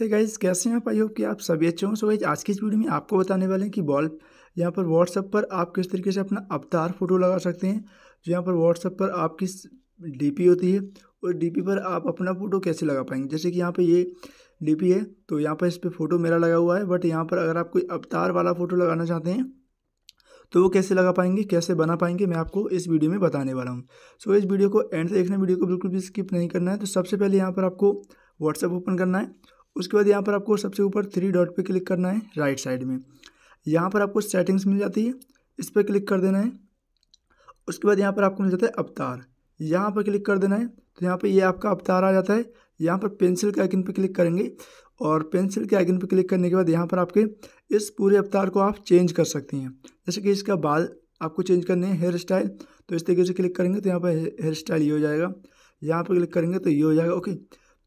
हे hey guys कैसे हैं आप आई होप कि आप सभी अच्छे हों सो गाइज आज की इस वीडियो में आपको बताने वाले हैं कि बॉल यहाँ पर व्हाट्सअप पर आप किस तरीके से अपना अवतार फ़ोटो लगा सकते हैं जो यहाँ पर व्हाट्सअप पर आपकी डी होती है और डी पर आप अपना फ़ोटो कैसे लगा पाएंगे जैसे कि यहाँ पर ये डी है तो यहाँ पर इस पर फ़ोटो मेरा लगा हुआ है बट यहाँ पर अगर आप कोई अवतार वाला फ़ोटो लगाना चाहते हैं तो वो कैसे लगा पाएंगे कैसे बना पाएंगे मैं आपको इस वीडियो में बताने वाला हूँ सो इस वीडियो को एंड से देखना वीडियो को बिल्कुल भी स्किप नहीं करना है तो सबसे पहले यहाँ पर आपको व्हाट्सअप ओपन करना है उसके बाद यहाँ पर आपको सबसे ऊपर थ्री डॉट पे क्लिक करना है राइट साइड में यहाँ पर आपको सेटिंग्स मिल जाती है इस पर क्लिक कर देना है उसके बाद यहाँ पर आपको मिल जाता है अवतार यहाँ पर क्लिक कर देना है तो यहाँ पर ये यह आपका अवतार आ जाता है यहाँ पर पेंसिल के आइकन पर क्लिक करेंगे और पेंसिल के आइकन पर क्लिक करने के बाद यहाँ पर आपके इस पूरे अवतार को आप चेंज कर सकते हैं जैसे कि इसका बाल आपको चेंज करने हैं हेयर स्टाइल तो इस तरीके से क्लिक करेंगे तो यहाँ पर हेयर स्टाइल ये हो जाएगा यहाँ पर क्लिक करेंगे तो ये हो जाएगा ओके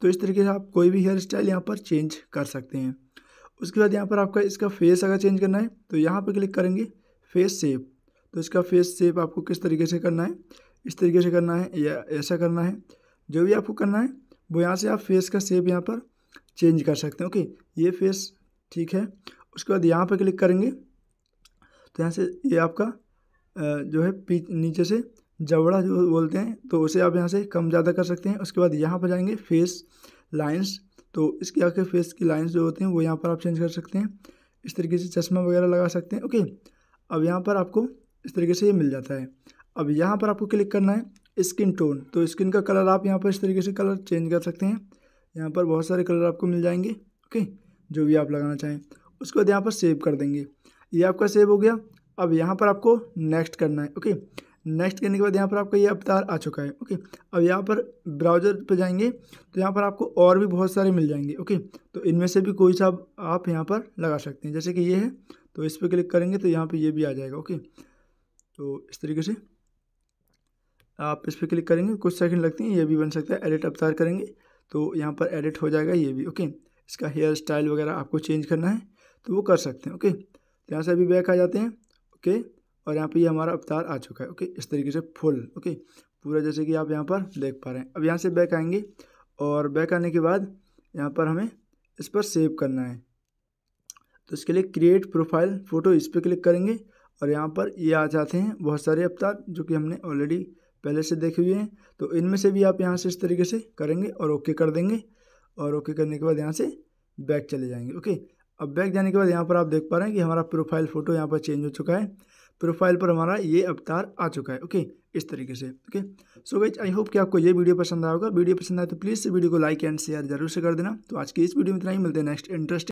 तो इस तरीके से आप कोई भी हेयर स्टाइल यहाँ पर चेंज कर सकते हैं उसके बाद यहाँ पर आपका इसका फेस अगर चेंज करना है तो यहाँ पर क्लिक करेंगे फेस सेप तो इसका फेस सेप आपको किस तरीके से करना है इस तरीके से करना है या ऐसा करना है जो भी आपको करना है वो यहाँ से आप फेस का सेप यहाँ पर चेंज कर सकते हैं ओके ये फेस ठीक है उसके बाद यहाँ पर क्लिक करेंगे तो यहाँ से ये आपका जो है नीचे से जबड़ा जो बोलते हैं तो उसे आप यहाँ से कम ज़्यादा कर सकते हैं उसके बाद यहाँ पर जाएंगे फेस लाइन्स तो इसके आके फेस की लाइन्स जो होती हैं वो यहाँ पर आप चेंज कर सकते हैं इस तरीके से चश्मा वगैरह लगा सकते हैं ओके अब यहाँ पर आपको इस तरीके से ये मिल जाता है अब यहाँ पर आपको क्लिक करना है स्किन टोन तो स्किन का कलर आप यहाँ पर इस तरीके से कलर चेंज कर सकते हैं यहाँ पर बहुत सारे कलर आपको मिल जाएंगे ओके जो भी आप लगाना चाहें उसके बाद यहाँ पर सेव कर देंगे ये आपका सेव हो गया अब यहाँ पर आपको नेक्स्ट करना है ओके नेक्स्ट करने के बाद यहाँ पर आपका ये अवतार आ चुका है ओके अब यहाँ पर ब्राउज़र पर जाएंगे तो यहाँ पर आपको और भी बहुत सारे मिल जाएंगे ओके तो इनमें से भी कोई सा आप यहाँ पर लगा सकते हैं जैसे कि ये है तो इस पर क्लिक करेंगे तो यहाँ पर ये भी आ जाएगा ओके तो इस तरीके से आप इस पर क्लिक करेंगे कुछ सेकंड लगते हैं ये भी बन सकता है एडिट अवतार करेंगे तो यहाँ पर एडिट हो जाएगा ये भी ओके इसका हेयर स्टाइल वगैरह आपको चेंज करना है तो वो कर सकते हैं ओके तो यहाँ से अभी बैक आ जाते हैं ओके और यहाँ पे ये यह हमारा अवतार आ चुका है ओके इस तरीके से फुल ओके पूरा जैसे कि आप यहाँ पर देख पा रहे हैं अब यहाँ से बैक आएंगे और बैक आने के बाद यहाँ पर हमें इस पर सेव करना है तो इसके लिए क्रिएट प्रोफाइल फ़ोटो इस पर क्लिक करेंगे और यहाँ पर ये आ जाते हैं बहुत सारे अवतार जो कि हमने ऑलरेडी पहले से देखे हुए हैं तो इनमें से भी आप यहाँ से इस तरीके से करेंगे और ओके कर देंगे और ओके करने के बाद यहाँ से बैक चले जाएंगे ओके अब बैक जाने के बाद यहाँ पर आप देख पा रहे हैं कि हमारा प्रोफाइल फ़ोटो यहाँ पर चेंज हो चुका है प्रोफाइल पर हमारा ये अवतार आ चुका है ओके इस तरीके से okay so which I hope कि आपको ये वीडियो पसंद आएगा वीडियो पसंद आए तो प्लीज़ वीडियो को लाइक एंड शेयर जरूर से कर देना तो आज की इस वीडियो में इतना ही मिलते हैं नेक्स्ट इंटरेस्ट